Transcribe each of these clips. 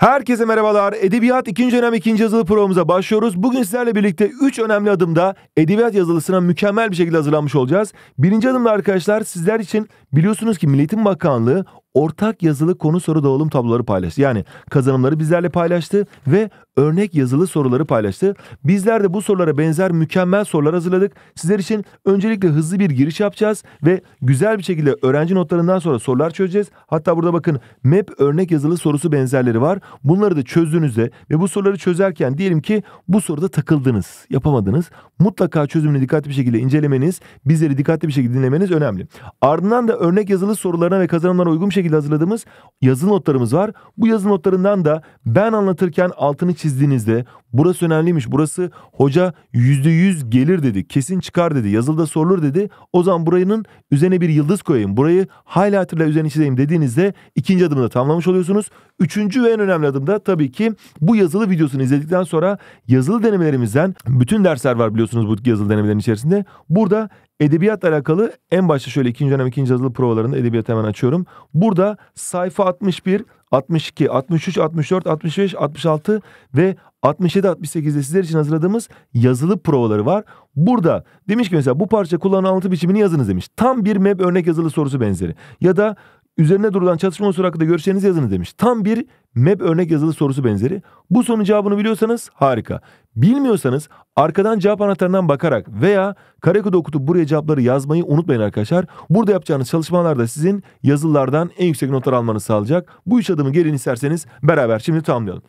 Herkese merhabalar. Edebiyat 2. dönem 2. yazılı programımıza başlıyoruz. Bugün sizlerle birlikte 3 önemli adımda edebiyat yazılısına mükemmel bir şekilde hazırlanmış olacağız. Birinci adımda arkadaşlar sizler için biliyorsunuz ki Milliyetin Bakanlığı ortak yazılı konu soru dağılım tabloları paylaştı. Yani kazanımları bizlerle paylaştı ve örnek yazılı soruları paylaştı. Bizler de bu sorulara benzer mükemmel sorular hazırladık. Sizler için öncelikle hızlı bir giriş yapacağız ve güzel bir şekilde öğrenci notlarından sonra sorular çözeceğiz. Hatta burada bakın MEP örnek yazılı sorusu benzerleri var. Bunları da çözdüğünüzde ve bu soruları çözerken diyelim ki bu soruda takıldınız, yapamadınız. Mutlaka çözümünü dikkatli bir şekilde incelemeniz, bizleri dikkatli bir şekilde dinlemeniz önemli. Ardından da örnek yazılı sorularına ve kazanımlara uygun bir şekilde şekilde hazırladığımız yazı notlarımız var. Bu yazı notlarından da ben anlatırken altını çizdiğinizde burası önemliymiş, burası hoca %100 gelir dedi, kesin çıkar dedi, yazılıda sorulur dedi. O zaman burayının üzerine bir yıldız koyayım, burayı ile üzerine çizeyim dediğinizde ikinci adımı da tamamlamış oluyorsunuz. Üçüncü ve en önemli adım da tabii ki bu yazılı videosunu izledikten sonra yazılı denemelerimizden bütün dersler var biliyorsunuz bu yazılı denemelerin içerisinde. Burada Edebiyat alakalı en başta şöyle ikinci dönem ikinci yazılı provalarında edebiyat hemen açıyorum. Burada sayfa 61, 62, 63, 64, 65, 66 ve 67, 68'de sizler için hazırladığımız yazılı provaları var. Burada demiş ki mesela bu parça kullanılan anlatı biçimini yazınız demiş. Tam bir MEB örnek yazılı sorusu benzeri. Ya da Üzerine durulan çatışma unsuru hakkında görüşlerinizi yazınız demiş. Tam bir MEP örnek yazılı sorusu benzeri. Bu sorunun cevabını biliyorsanız harika. Bilmiyorsanız arkadan cevap anahtarından bakarak veya karekod okutup buraya cevapları yazmayı unutmayın arkadaşlar. Burada yapacağınız çalışmalar da sizin yazılılardan en yüksek notlar almanızı sağlayacak. Bu üç adımı gelin isterseniz beraber şimdi tamamlayalım.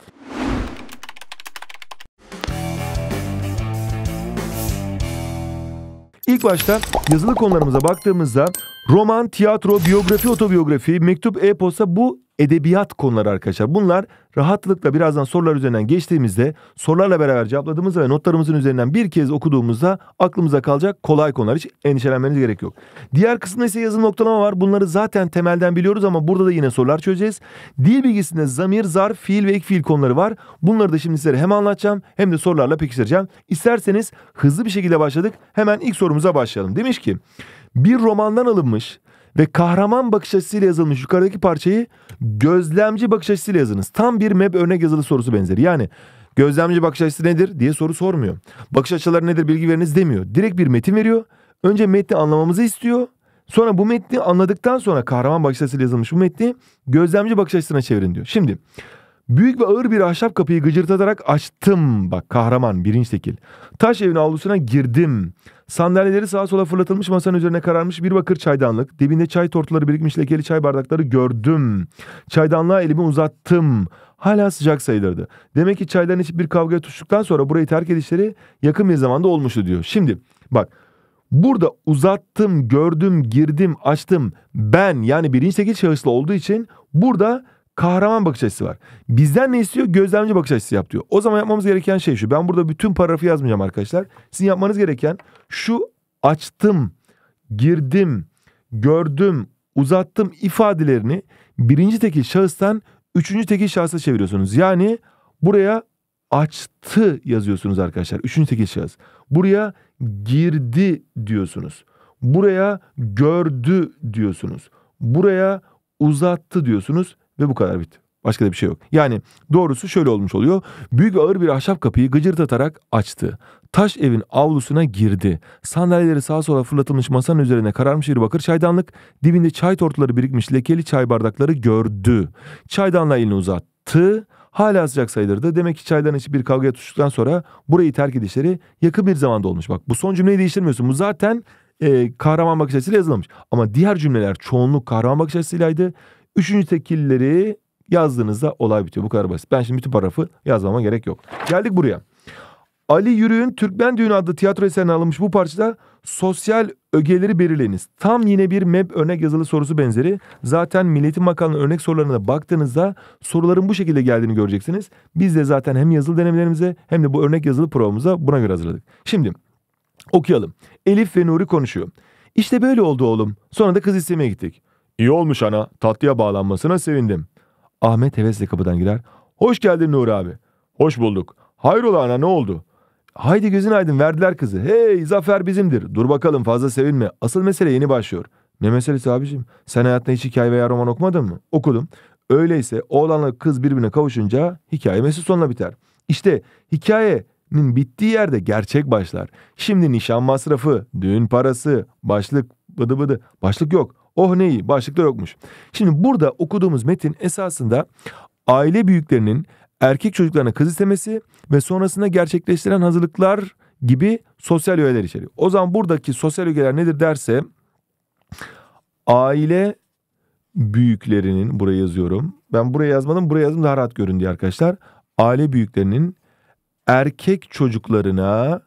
İlk başta yazılı konularımıza baktığımızda Roman, tiyatro, biyografi, otobiyografi, mektup, e-posta bu edebiyat konuları arkadaşlar. Bunlar rahatlıkla birazdan sorular üzerinden geçtiğimizde sorularla beraber cevapladığımızda ve notlarımızın üzerinden bir kez okuduğumuzda aklımıza kalacak kolay konular. Hiç endişelenmeniz gerek yok. Diğer kısımda ise yazım noktalama var. Bunları zaten temelden biliyoruz ama burada da yine sorular çözeceğiz. Dil bilgisinde zamir, zarf, fiil ve ek fiil konuları var. Bunları da şimdi sizlere hem anlatacağım hem de sorularla pekiştireceğim. İsterseniz hızlı bir şekilde başladık. Hemen ilk sorumuza başlayalım. Demiş ki bir romandan alınmış ve kahraman bakış açısıyla yazılmış yukarıdaki parçayı gözlemci bakış açısıyla yazınız. Tam bir MEB örnek yazılı sorusu benzeri. Yani gözlemci bakış açısı nedir diye soru sormuyor. Bakış açıları nedir bilgi veriniz demiyor. Direkt bir metin veriyor. Önce metni anlamamızı istiyor. Sonra bu metni anladıktan sonra kahraman bakış açısıyla yazılmış bu metni gözlemci bakış açısına çevirin diyor. Şimdi Büyük ve ağır bir ahşap kapıyı gıcırtatarak açtım. Bak kahraman birinci tekil. Taş evin avlusuna girdim. Sandalyeleri sağa sola fırlatılmış masanın üzerine kararmış bir bakır çaydanlık. Dibinde çay tortuları birikmiş lekeli çay bardakları gördüm. Çaydanlığa elimi uzattım. Hala sıcak sayılırdı. Demek ki çaydan içip bir kavga tutuştuktan sonra burayı terk edişleri yakın bir zamanda olmuştu diyor. Şimdi bak Burada uzattım, gördüm, girdim, açtım. Ben yani birinci tekil şahıslı olduğu için burada kahraman bakış açısı var. Bizden ne istiyor? Gözlemci bakış açısı yap diyor. O zaman yapmamız gereken şey şu. Ben burada bütün paragrafı yazmayacağım arkadaşlar. Sizin yapmanız gereken şu açtım, girdim, gördüm, uzattım ifadelerini birinci tekil şahıstan üçüncü tekil şahsa çeviriyorsunuz. Yani buraya açtı yazıyorsunuz arkadaşlar. Üçüncü tekil şahıs. Buraya girdi diyorsunuz. Buraya gördü diyorsunuz. Buraya uzattı diyorsunuz. Ve bu kadar bitti. Başka da bir şey yok. Yani doğrusu şöyle olmuş oluyor. Büyük ve ağır bir ahşap kapıyı gıcırdatarak açtı. Taş evin avlusuna girdi. Sandalyeleri sağa sola fırlatılmış masanın üzerine kararmış bir bakır çaydanlık, dibinde çay tortuları birikmiş lekeli çay bardakları gördü. Çaydanlığa elini uzattı. Hala sıcak sayılırdı. Demek ki çaydan içi bir kavgaya tutuştuktan sonra burayı terk edişleri yakın bir zamanda olmuş. Bak bu son cümleyi değiştirmiyorsun. Bu zaten e, kahraman bakış açısıyla yazılmış. Ama diğer cümleler çoğunluk kahraman bakış açısıylaydı. Üçüncü tekilleri yazdığınızda olay bitiyor. Bu kadar basit. Ben şimdi bütün paragrafı yazmama gerek yok. Geldik buraya. Ali Yürüyün Türkmen Düğünü adlı tiyatro eserine alınmış bu parçada sosyal ögeleri belirleyiniz. Tam yine bir MEP örnek yazılı sorusu benzeri. Zaten Milletin Makalının örnek sorularına baktığınızda soruların bu şekilde geldiğini göreceksiniz. Biz de zaten hem yazılı denemelerimize hem de bu örnek yazılı provamıza buna göre hazırladık. Şimdi okuyalım. Elif ve Nuri konuşuyor. İşte böyle oldu oğlum. Sonra da kız istemeye gittik. İyi olmuş ana. Tatlıya bağlanmasına sevindim. Ahmet hevesle kapıdan girer. Hoş geldin Nur abi. Hoş bulduk. Hayrola ana ne oldu? Haydi gözün aydın verdiler kızı. Hey zafer bizimdir. Dur bakalım fazla sevinme. Asıl mesele yeni başlıyor. Ne meselesi abicim? Sen hayatında hiç hikaye veya roman okumadın mı? Okudum. Öyleyse oğlanla kız birbirine kavuşunca hikaye mesut sonla biter. İşte hikayenin bittiği yerde gerçek başlar. Şimdi nişan masrafı, düğün parası, başlık bıdı bıdı. Başlık yok. Oh neyi iyi başlıkta yokmuş. Şimdi burada okuduğumuz metin esasında aile büyüklerinin erkek çocuklarına kız istemesi ve sonrasında gerçekleştiren hazırlıklar gibi sosyal öğeler içeriyor. O zaman buradaki sosyal öğeler nedir derse aile büyüklerinin buraya yazıyorum. Ben buraya yazmadım buraya yazdım daha rahat görün diye arkadaşlar. Aile büyüklerinin erkek çocuklarına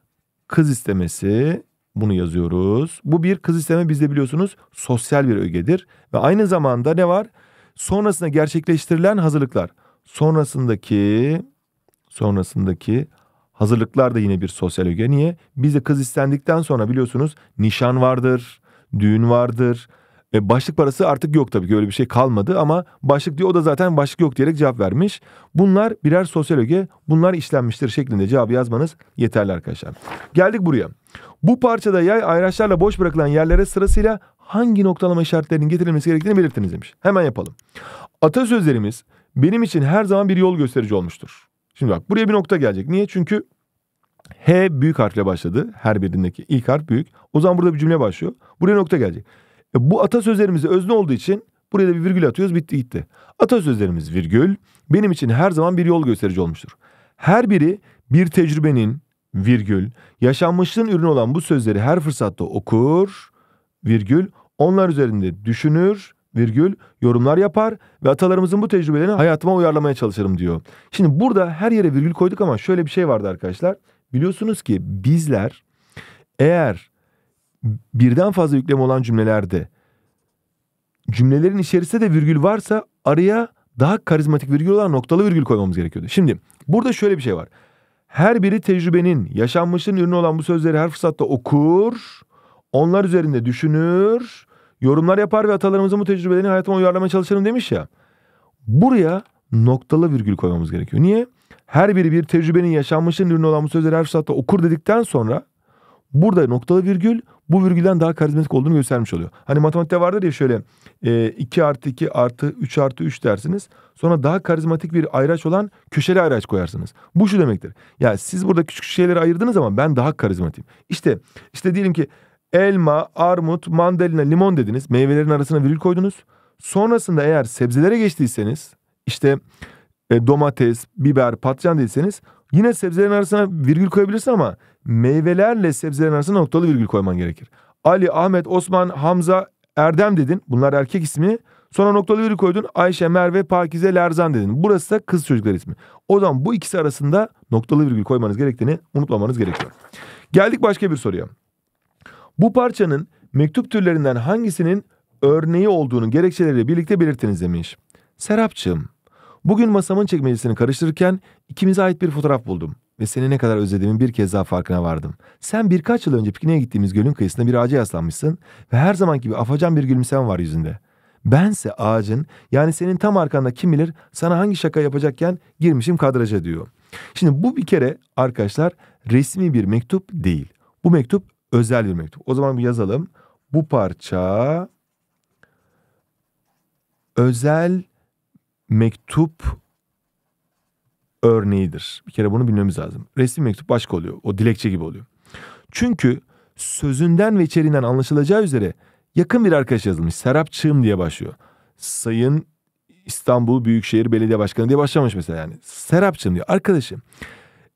kız istemesi bunu yazıyoruz. Bu bir kız isteme bizde biliyorsunuz sosyal bir ögedir. Ve aynı zamanda ne var? Sonrasında gerçekleştirilen hazırlıklar. Sonrasındaki sonrasındaki hazırlıklar da yine bir sosyal öge. Niye? Bizde kız istendikten sonra biliyorsunuz nişan vardır, düğün vardır. E, başlık parası artık yok tabii ki öyle bir şey kalmadı ama başlık diyor o da zaten başlık yok diyerek cevap vermiş. Bunlar birer sosyal öge bunlar işlenmiştir şeklinde cevabı yazmanız yeterli arkadaşlar. Geldik buraya. Bu parçada yay ayraçlarla boş bırakılan yerlere sırasıyla hangi noktalama işaretlerinin getirilmesi gerektiğini belirtiniz demiş. Hemen yapalım. Atasözlerimiz benim için her zaman bir yol gösterici olmuştur. Şimdi bak buraya bir nokta gelecek. Niye? Çünkü H büyük harfle başladı. Her birindeki ilk harf büyük. O zaman burada bir cümle başlıyor. Buraya nokta gelecek. E, bu atasözlerimizi özne olduğu için buraya da bir virgül atıyoruz. Bitti gitti. Atasözlerimiz virgül benim için her zaman bir yol gösterici olmuştur. Her biri bir tecrübenin, virgül, yaşanmışlığın ürünü olan bu sözleri her fırsatta okur, virgül, onlar üzerinde düşünür, virgül, yorumlar yapar ve atalarımızın bu tecrübelerini hayatıma uyarlamaya çalışırım diyor. Şimdi burada her yere virgül koyduk ama şöyle bir şey vardı arkadaşlar. Biliyorsunuz ki bizler eğer birden fazla yükleme olan cümlelerde cümlelerin içerisinde de virgül varsa araya daha karizmatik virgül olan noktalı virgül koymamız gerekiyordu. Şimdi burada şöyle bir şey var. Her biri tecrübenin, yaşanmışlığın ürünü olan bu sözleri her fırsatta okur, onlar üzerinde düşünür, yorumlar yapar ve atalarımızın bu tecrübelerini hayatıma uyarlamaya çalışırım demiş ya. Buraya noktalı virgül koymamız gerekiyor. Niye? Her biri bir tecrübenin yaşanmışlığın ürünü olan bu sözleri her fırsatta okur dedikten sonra burada noktalı virgül bu virgülden daha karizmatik olduğunu göstermiş oluyor. Hani matematikte vardır ya şöyle e, 2 artı 2 artı 3 artı 3 dersiniz. Sonra daha karizmatik bir ayraç olan köşeli ayraç koyarsınız. Bu şu demektir. Ya siz burada küçük şeyleri ayırdınız ama ben daha karizmatiyim. İşte işte diyelim ki elma, armut, mandalina, limon dediniz. Meyvelerin arasına virgül koydunuz. Sonrasında eğer sebzelere geçtiyseniz işte e, domates, biber, patlıcan değilseniz Yine sebzelerin arasına virgül koyabilirsin ama meyvelerle sebzelerin arasına noktalı virgül koyman gerekir. Ali, Ahmet, Osman, Hamza, Erdem dedin. Bunlar erkek ismi. Sonra noktalı virgül koydun. Ayşe, Merve, Pakize, Lerzan dedin. Burası da kız çocuklar ismi. O zaman bu ikisi arasında noktalı virgül koymanız gerektiğini unutmamanız gerekiyor. Geldik başka bir soruya. Bu parçanın mektup türlerinden hangisinin örneği olduğunu gerekçeleriyle birlikte belirtiniz demiş. Serapçığım, Bugün masamın çekmecesini karıştırırken ikimize ait bir fotoğraf buldum ve seni ne kadar özlediğimin bir kez daha farkına vardım. Sen birkaç yıl önce pikniğe gittiğimiz gölün kıyısında bir ağaca yaslanmışsın ve her zaman gibi afacan bir gülümseme var yüzünde. Bense ağacın yani senin tam arkanda kim bilir sana hangi şaka yapacakken girmişim kadraja diyor. Şimdi bu bir kere arkadaşlar resmi bir mektup değil. Bu mektup özel bir mektup. O zaman bir yazalım. Bu parça özel mektup örneğidir. Bir kere bunu bilmemiz lazım. Resmi mektup başka oluyor. O dilekçe gibi oluyor. Çünkü sözünden ve içeriğinden anlaşılacağı üzere yakın bir arkadaş yazılmış. Serap Çığım diye başlıyor. Sayın İstanbul Büyükşehir Belediye Başkanı diye başlamış mesela yani. Serap Çığım diyor. Arkadaşım.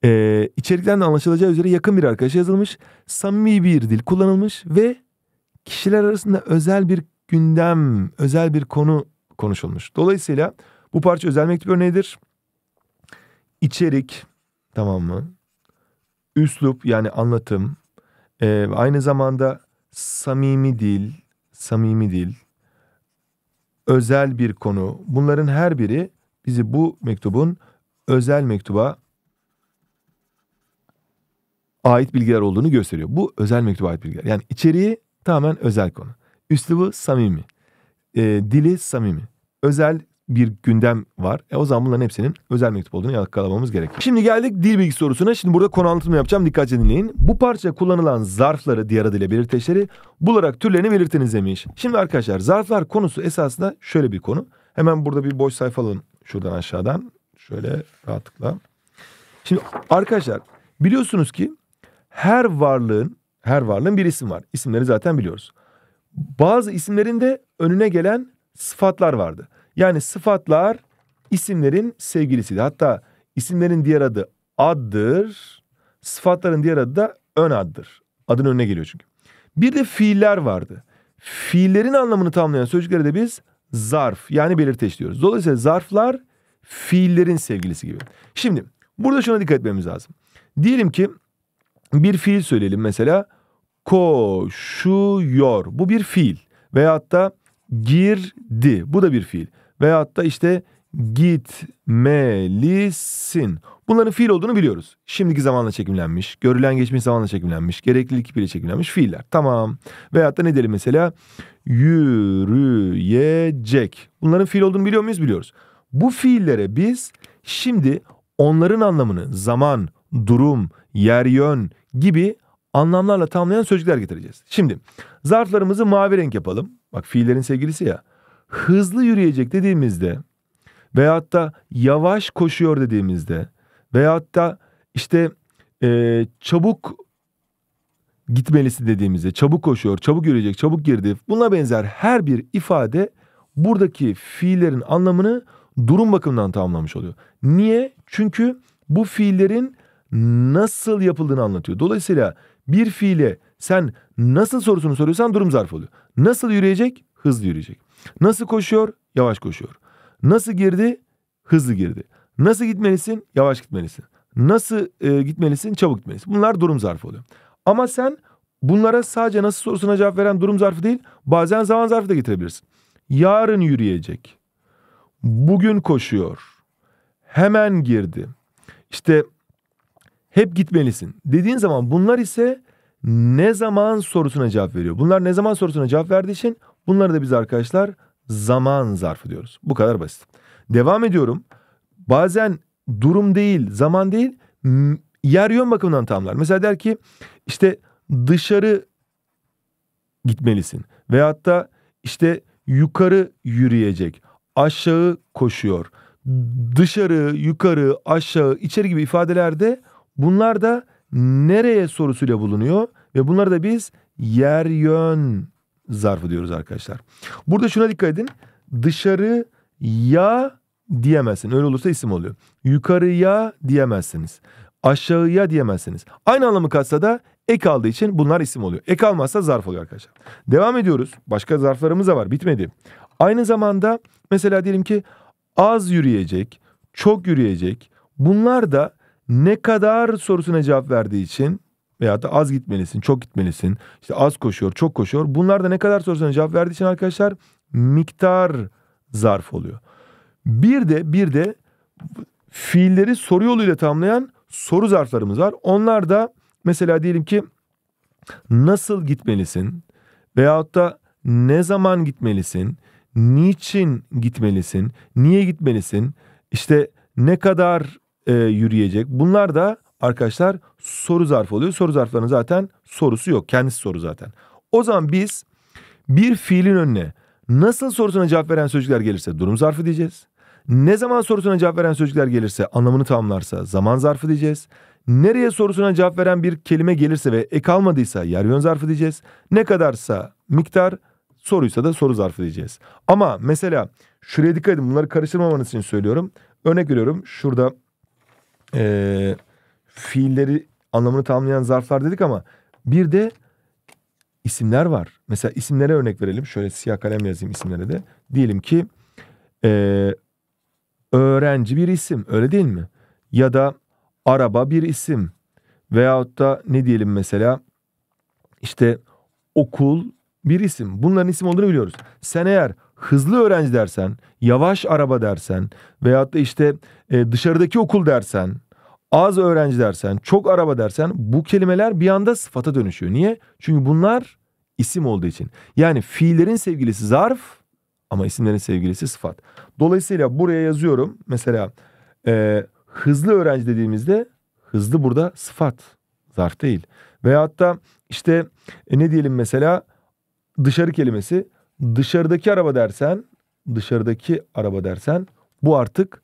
Ee, içerikten de anlaşılacağı üzere yakın bir arkadaş yazılmış. Samimi bir dil kullanılmış ve kişiler arasında özel bir gündem, özel bir konu konuşulmuş. Dolayısıyla bu parça özel mektup örneğidir. İçerik tamam mı? Üslup yani anlatım. Ee, aynı zamanda samimi dil, samimi dil, özel bir konu. Bunların her biri bizi bu mektubun özel mektuba ait bilgiler olduğunu gösteriyor. Bu özel mektuba ait bilgiler. Yani içeriği tamamen özel konu. Üslubu samimi. E, dili samimi. Özel bir gündem var. E o zaman bunların hepsinin özel mektup olduğunu yakalamamız gerek. Şimdi geldik dil bilgi sorusuna. Şimdi burada konu anlatımı yapacağım. Dikkatli dinleyin. Bu parça kullanılan zarfları diğer adıyla belirteçleri bularak türlerini belirtiniz demiş. Şimdi arkadaşlar zarflar konusu esasında şöyle bir konu. Hemen burada bir boş sayfa alalım şuradan aşağıdan. Şöyle rahatlıkla. Şimdi arkadaşlar biliyorsunuz ki her varlığın her varlığın bir isim var. İsimleri zaten biliyoruz. Bazı isimlerin de önüne gelen sıfatlar vardı. Yani sıfatlar isimlerin sevgilisidir. Hatta isimlerin diğer adı addır. Sıfatların diğer adı da ön addır. Adın önüne geliyor çünkü. Bir de fiiller vardı. Fiillerin anlamını tamamlayan sözcüklere de biz zarf yani belirteç diyoruz. Dolayısıyla zarflar fiillerin sevgilisi gibi. Şimdi burada şuna dikkat etmemiz lazım. Diyelim ki bir fiil söyleyelim mesela koşuyor. Bu bir fiil veyahut da girdi. Bu da bir fiil. Veyahut da işte gitmelisin. Bunların fiil olduğunu biliyoruz. Şimdiki zamanla çekimlenmiş, görülen geçmiş zamanla çekimlenmiş, gereklilik ipiyle çekimlenmiş fiiller. Tamam. Veyahut da ne diyelim mesela? Yürüyecek. Bunların fiil olduğunu biliyor muyuz? Biliyoruz. Bu fiillere biz şimdi onların anlamını zaman, durum, yer yön gibi anlamlarla tamamlayan sözcükler getireceğiz. Şimdi zarflarımızı mavi renk yapalım. Bak fiillerin sevgilisi ya hızlı yürüyecek dediğimizde veyahut da yavaş koşuyor dediğimizde veyahut da işte e, çabuk gitmelisi dediğimizde çabuk koşuyor, çabuk yürüyecek, çabuk girdi. Buna benzer her bir ifade buradaki fiillerin anlamını durum bakımından tamamlamış oluyor. Niye? Çünkü bu fiillerin nasıl yapıldığını anlatıyor. Dolayısıyla bir fiile sen nasıl sorusunu soruyorsan durum zarf oluyor. Nasıl yürüyecek? Hızlı yürüyecek. Nasıl koşuyor? Yavaş koşuyor. Nasıl girdi? Hızlı girdi. Nasıl gitmelisin? Yavaş gitmelisin. Nasıl e, gitmelisin? Çabuk gitmelisin. Bunlar durum zarfı oluyor. Ama sen bunlara sadece nasıl sorusuna cevap veren durum zarfı değil, bazen zaman zarfı da getirebilirsin. Yarın yürüyecek. Bugün koşuyor. Hemen girdi. İşte hep gitmelisin dediğin zaman bunlar ise ne zaman sorusuna cevap veriyor. Bunlar ne zaman sorusuna cevap verdiği için Bunları da biz arkadaşlar zaman zarfı diyoruz. Bu kadar basit. Devam ediyorum. Bazen durum değil, zaman değil, yer yön bakımından tamlar. Mesela der ki işte dışarı gitmelisin. Veyahut da işte yukarı yürüyecek, aşağı koşuyor. Dışarı, yukarı, aşağı, içeri gibi ifadelerde bunlar da nereye sorusuyla bulunuyor ve bunları da biz yer yön zarfı diyoruz arkadaşlar. Burada şuna dikkat edin. Dışarıya diyemezsin. Öyle olursa isim oluyor. Yukarıya diyemezsiniz. Aşağıya diyemezsiniz. Aynı anlamı katsa da ek aldığı için bunlar isim oluyor. Ek almazsa zarf oluyor arkadaşlar. Devam ediyoruz. Başka zarflarımız da var. Bitmedi. Aynı zamanda mesela diyelim ki az yürüyecek, çok yürüyecek. Bunlar da ne kadar sorusuna cevap verdiği için veya da az gitmelisin, çok gitmelisin, İşte az koşuyor, çok koşuyor. Bunlar da ne kadar sorusunuz cevap verdiği için arkadaşlar miktar zarf oluyor. Bir de bir de fiilleri soru yoluyla tamamlayan soru zarflarımız var. Onlar da mesela diyelim ki nasıl gitmelisin veyahut da ne zaman gitmelisin, niçin gitmelisin, niye gitmelisin, işte ne kadar e, yürüyecek bunlar da arkadaşlar soru zarfı oluyor. Soru zarflarının zaten sorusu yok. Kendisi soru zaten. O zaman biz bir fiilin önüne nasıl sorusuna cevap veren sözcükler gelirse durum zarfı diyeceğiz. Ne zaman sorusuna cevap veren sözcükler gelirse anlamını tamamlarsa zaman zarfı diyeceğiz. Nereye sorusuna cevap veren bir kelime gelirse ve ek almadıysa yer yön zarfı diyeceğiz. Ne kadarsa miktar soruysa da soru zarfı diyeceğiz. Ama mesela şuraya dikkat edin bunları karıştırmamanız için söylüyorum. Örnek veriyorum şurada ee, fiilleri anlamını tamamlayan zarflar dedik ama bir de isimler var. Mesela isimlere örnek verelim. Şöyle siyah kalem yazayım isimlere de. Diyelim ki e, öğrenci bir isim öyle değil mi? Ya da araba bir isim. Veyahut da ne diyelim mesela işte okul bir isim. Bunların isim olduğunu biliyoruz. Sen eğer hızlı öğrenci dersen, yavaş araba dersen veyahut da işte e, dışarıdaki okul dersen az öğrenci dersen, çok araba dersen bu kelimeler bir anda sıfata dönüşüyor. Niye? Çünkü bunlar isim olduğu için. Yani fiillerin sevgilisi zarf ama isimlerin sevgilisi sıfat. Dolayısıyla buraya yazıyorum. Mesela e, hızlı öğrenci dediğimizde hızlı burada sıfat zarf değil. Veyahut da işte e, ne diyelim mesela dışarı kelimesi dışarıdaki araba dersen dışarıdaki araba dersen bu artık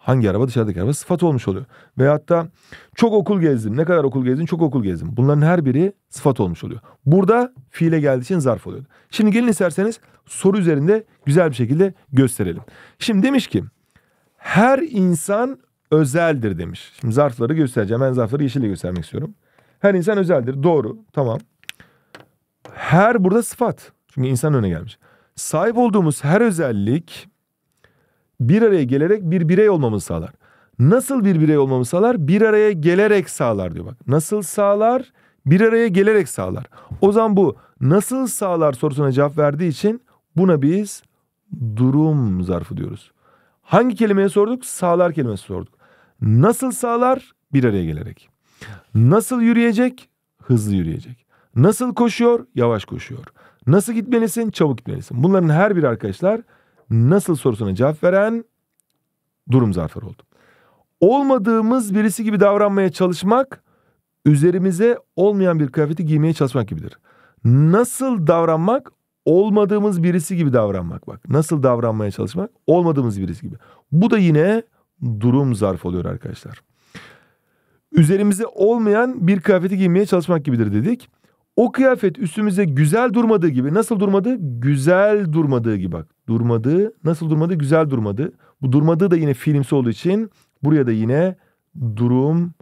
Hangi araba? Dışarıdaki araba sıfat olmuş oluyor. Veyahut da çok okul gezdim. Ne kadar okul gezdim? Çok okul gezdim. Bunların her biri sıfat olmuş oluyor. Burada fiile geldiği için zarf oluyor. Şimdi gelin isterseniz soru üzerinde güzel bir şekilde gösterelim. Şimdi demiş ki her insan özeldir demiş. Şimdi zarfları göstereceğim. Ben zarfları yeşille göstermek istiyorum. Her insan özeldir. Doğru. Tamam. Her burada sıfat. Çünkü insan öne gelmiş. Sahip olduğumuz her özellik bir araya gelerek bir birey olmamızı sağlar. Nasıl bir birey olmamızı sağlar? Bir araya gelerek sağlar diyor bak. Nasıl sağlar? Bir araya gelerek sağlar. O zaman bu nasıl sağlar sorusuna cevap verdiği için buna biz durum zarfı diyoruz. Hangi kelimeye sorduk? Sağlar kelimesi sorduk. Nasıl sağlar? Bir araya gelerek. Nasıl yürüyecek? Hızlı yürüyecek. Nasıl koşuyor? Yavaş koşuyor. Nasıl gitmelisin? Çabuk gitmelisin. Bunların her biri arkadaşlar nasıl sorusuna cevap veren durum zarfları oldu. Olmadığımız birisi gibi davranmaya çalışmak, üzerimize olmayan bir kıyafeti giymeye çalışmak gibidir. Nasıl davranmak? Olmadığımız birisi gibi davranmak bak. Nasıl davranmaya çalışmak? Olmadığımız birisi gibi. Bu da yine durum zarfı oluyor arkadaşlar. Üzerimize olmayan bir kıyafeti giymeye çalışmak gibidir dedik. O kıyafet üstümüze güzel durmadığı gibi nasıl durmadı? Güzel durmadığı gibi bak durmadı. Nasıl durmadı? Güzel durmadı. Bu durmadığı da yine fiilimsi olduğu için buraya da yine durum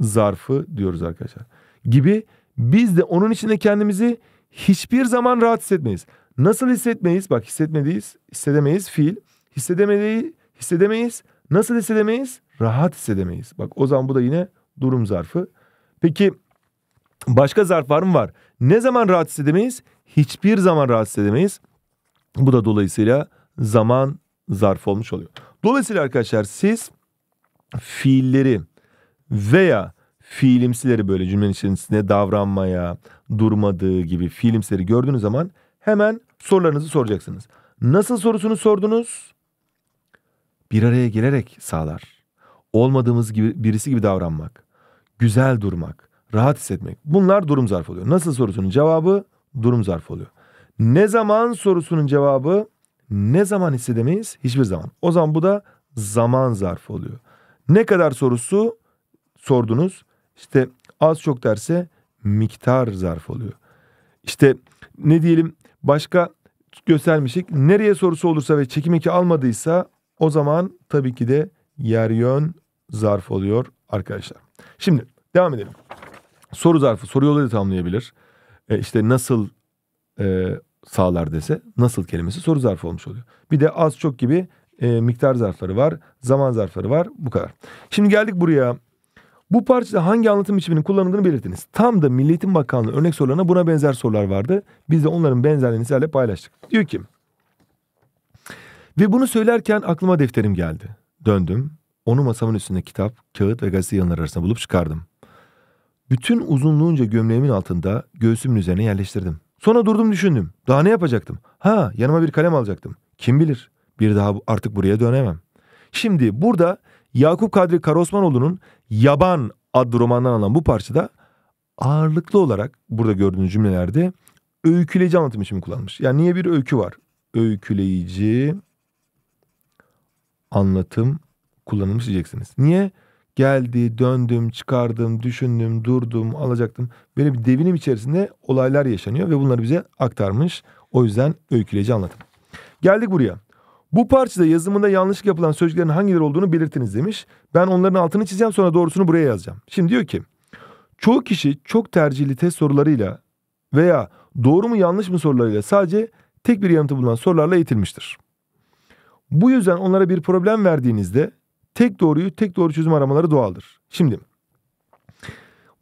zarfı diyoruz arkadaşlar. Gibi biz de onun içinde kendimizi hiçbir zaman rahat hissetmeyiz. Nasıl hissetmeyiz? Bak hissetmediyiz, hissedemeyiz fiil. hissedemedi, hissedemeyiz. Nasıl hissedemeyiz? Rahat hissedemeyiz. Bak o zaman bu da yine durum zarfı. Peki başka zarf var mı? Var. Ne zaman rahat hissedemeyiz? Hiçbir zaman rahat hissedemeyiz. Bu da dolayısıyla zaman zarf olmuş oluyor. Dolayısıyla arkadaşlar siz fiilleri veya fiilimsileri böyle cümlenin içerisinde davranmaya, durmadığı gibi fiilimsileri gördüğünüz zaman hemen sorularınızı soracaksınız. Nasıl sorusunu sordunuz? Bir araya gelerek sağlar. Olmadığımız gibi birisi gibi davranmak, güzel durmak, rahat hissetmek. Bunlar durum zarfı oluyor. Nasıl sorusunun cevabı durum zarfı oluyor. Ne zaman sorusunun cevabı ne zaman hissedemeyiz? Hiçbir zaman. O zaman bu da zaman zarfı oluyor. Ne kadar sorusu sordunuz? İşte az çok derse miktar zarfı oluyor. İşte ne diyelim başka göstermişik. Nereye sorusu olursa ve çekim eki almadıysa o zaman tabii ki de yer yön zarf oluyor arkadaşlar. Şimdi devam edelim. Soru zarfı soru da tamamlayabilir. E, işte nasıl e, sağlar dese nasıl kelimesi soru zarfı olmuş oluyor. Bir de az çok gibi e, miktar zarfları var, zaman zarfları var bu kadar. Şimdi geldik buraya. Bu parçada hangi anlatım biçiminin kullanıldığını belirtiniz. Tam da Milli Eğitim Bakanlığı örnek sorularına buna benzer sorular vardı. Biz de onların benzerlerini sizlerle paylaştık. Diyor ki ve bunu söylerken aklıma defterim geldi. Döndüm. Onu masamın üstünde kitap, kağıt ve gazete yanları arasında bulup çıkardım. Bütün uzunluğunca gömleğimin altında göğsümün üzerine yerleştirdim. Sonra durdum düşündüm. Daha ne yapacaktım? Ha yanıma bir kalem alacaktım. Kim bilir? Bir daha artık buraya dönemem. Şimdi burada Yakup Kadri Karosmanoğlu'nun Yaban adlı romandan alınan bu parçada ağırlıklı olarak burada gördüğünüz cümlelerde öyküleyici anlatım için kullanmış. Yani niye bir öykü var? Öyküleyici anlatım kullanılmış diyeceksiniz. Niye? Geldi, döndüm, çıkardım, düşündüm, durdum, alacaktım. Böyle bir devinim içerisinde olaylar yaşanıyor ve bunları bize aktarmış. O yüzden öyküleyici anlatım. Geldik buraya. Bu parçada yazımında yanlışlık yapılan sözcüklerin hangileri olduğunu belirtiniz demiş. Ben onların altını çizeceğim sonra doğrusunu buraya yazacağım. Şimdi diyor ki çoğu kişi çok tercihli test sorularıyla veya doğru mu yanlış mı sorularıyla sadece tek bir yanıtı bulunan sorularla eğitilmiştir. Bu yüzden onlara bir problem verdiğinizde tek doğruyu tek doğru çözüm aramaları doğaldır. Şimdi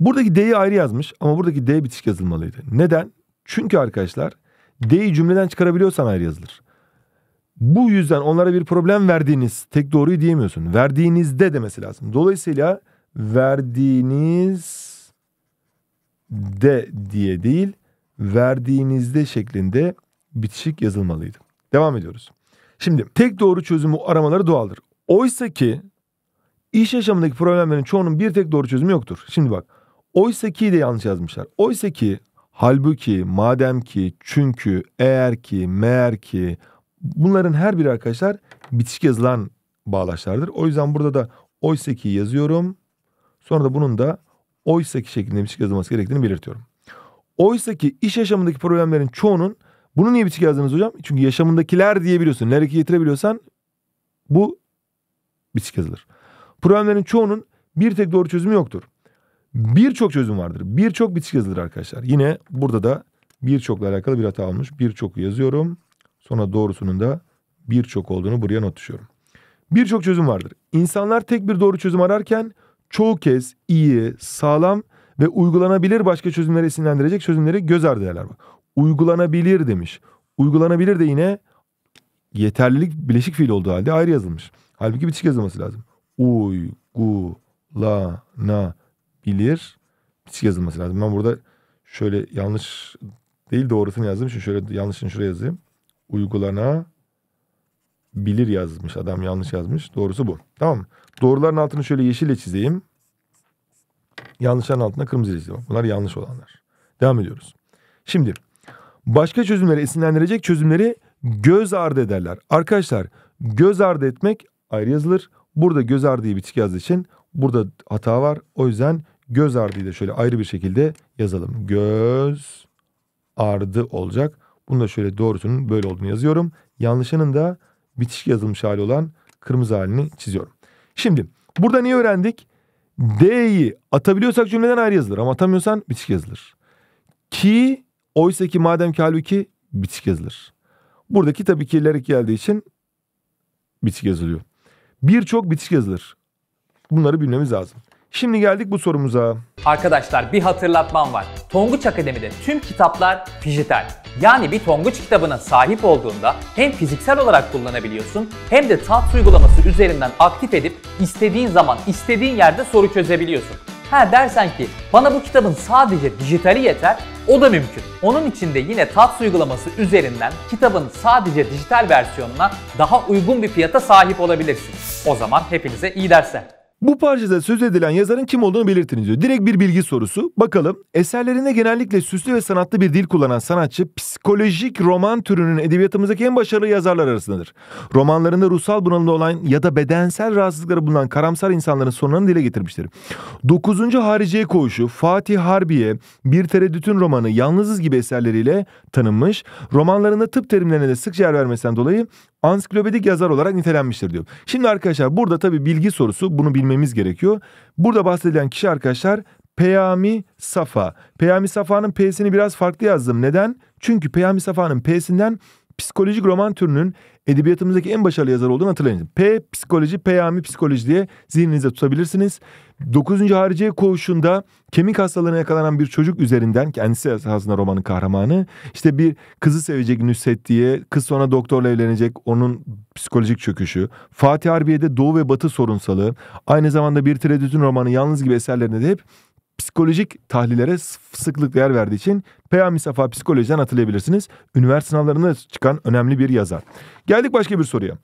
buradaki D'yi ayrı yazmış ama buradaki D bitişik yazılmalıydı. Neden? Çünkü arkadaşlar D'yi cümleden çıkarabiliyorsan ayrı yazılır. Bu yüzden onlara bir problem verdiğiniz tek doğruyu diyemiyorsun. Verdiğinizde demesi lazım. Dolayısıyla verdiğiniz de diye değil verdiğinizde şeklinde bitişik yazılmalıydı. Devam ediyoruz. Şimdi tek doğru çözümü aramaları doğaldır. Oysa ki iş yaşamındaki problemlerin çoğunun bir tek doğru çözümü yoktur. Şimdi bak oysa ki de yanlış yazmışlar. Oysa ki halbuki madem ki çünkü eğer ki meğer ki bunların her biri arkadaşlar bitişik yazılan bağlaçlardır. O yüzden burada da oysa ki yazıyorum. Sonra da bunun da oysa ki şeklinde bitişik yazılması gerektiğini belirtiyorum. Oysa ki iş yaşamındaki problemlerin çoğunun bunu niye bitişik yazdınız hocam? Çünkü yaşamındakiler diyebiliyorsun. nereki getirebiliyorsan bu bitik yazılır. Problemlerin çoğunun bir tek doğru çözümü yoktur. Birçok çözüm vardır. Birçok bitik yazılır arkadaşlar. Yine burada da birçokla alakalı bir hata almış, Birçok yazıyorum. Sonra doğrusunun da birçok olduğunu buraya not düşüyorum. Birçok çözüm vardır. İnsanlar tek bir doğru çözüm ararken çoğu kez iyi, sağlam ve uygulanabilir başka çözümleri esinlendirecek çözümleri göz ardı ederler. Bak, uygulanabilir demiş. Uygulanabilir de yine yeterlilik bileşik fiil olduğu halde ayrı yazılmış. Halbuki bitişik yazılması lazım. Uygulanabilir. Bitişik yazılması lazım. Ben burada şöyle yanlış değil doğrusunu yazdım. Şimdi şöyle yanlışını şuraya yazayım. Uygulana bilir yazmış. Adam yanlış yazmış. Doğrusu bu. Tamam mı? Doğruların altını şöyle yeşille çizeyim. Yanlışların altına kırmızı çizeyim. Bunlar yanlış olanlar. Devam ediyoruz. Şimdi başka çözümleri esinlendirecek çözümleri göz ardı ederler. Arkadaşlar göz ardı etmek ayrı yazılır. Burada göz ardı diye bitik yazdığı için burada hata var. O yüzden göz ardıyı da şöyle ayrı bir şekilde yazalım. Göz ardı olacak. Bunu da şöyle doğrusunun böyle olduğunu yazıyorum. Yanlışının da bitişik yazılmış hali olan kırmızı halini çiziyorum. Şimdi burada niye öğrendik? D'yi atabiliyorsak cümleden ayrı yazılır ama atamıyorsan bitişik yazılır. Ki oysa ki madem ki halbuki bitişik yazılır. Buradaki tabii ki ilerik geldiği için bitişik yazılıyor. Birçok bitiş yazılır. Bunları bilmemiz lazım. Şimdi geldik bu sorumuza. Arkadaşlar bir hatırlatmam var. Tonguç Akademi'de tüm kitaplar dijital. Yani bir Tonguç kitabına sahip olduğunda hem fiziksel olarak kullanabiliyorsun hem de tat uygulaması üzerinden aktif edip istediğin zaman istediğin yerde soru çözebiliyorsun. Ha dersen ki bana bu kitabın sadece dijitali yeter o da mümkün. Onun için de yine TATS uygulaması üzerinden kitabın sadece dijital versiyonuna daha uygun bir fiyata sahip olabilirsin. O zaman hepinize iyi dersler. Bu parçada söz edilen yazarın kim olduğunu belirtiniz diyor. Direkt bir bilgi sorusu. Bakalım eserlerinde genellikle süslü ve sanatlı bir dil kullanan sanatçı psikolojik roman türünün edebiyatımızdaki en başarılı yazarlar arasındadır. Romanlarında ruhsal bunalımda olan ya da bedensel rahatsızlıkları bulunan karamsar insanların sorunlarını dile getirmiştir. 9. Hariciye Koğuşu, Fatih Harbiye, Bir Tereddütün Romanı, Yalnızız gibi eserleriyle tanınmış. Romanlarında tıp terimlerine de sıkça yer vermesinden dolayı ansiklopedik yazar olarak nitelenmiştir diyor. Şimdi arkadaşlar burada tabi bilgi sorusu bunu bilmemiz gerekiyor. Burada bahsedilen kişi arkadaşlar Peyami Safa. Peyami Safa'nın P'sini biraz farklı yazdım. Neden? Çünkü Peyami Safa'nın P'sinden psikolojik roman türünün edebiyatımızdaki en başarılı yazar olduğunu hatırlayın. P psikoloji, Peyami psikoloji diye zihninizde tutabilirsiniz. 9. Hariciye Koğuşu'nda kemik hastalığına yakalanan bir çocuk üzerinden kendisi esasında romanın kahramanı işte bir kızı sevecek Nusretti'ye kız sonra doktorla evlenecek onun psikolojik çöküşü Fatih Harbiye'de Doğu ve Batı sorunsalı aynı zamanda bir tereddütün romanı yalnız gibi eserlerinde de hep psikolojik tahlillere sıklık değer verdiği için Peyami Safa Psikoloji'den hatırlayabilirsiniz. Üniversite sınavlarında çıkan önemli bir yazar. Geldik başka bir soruya.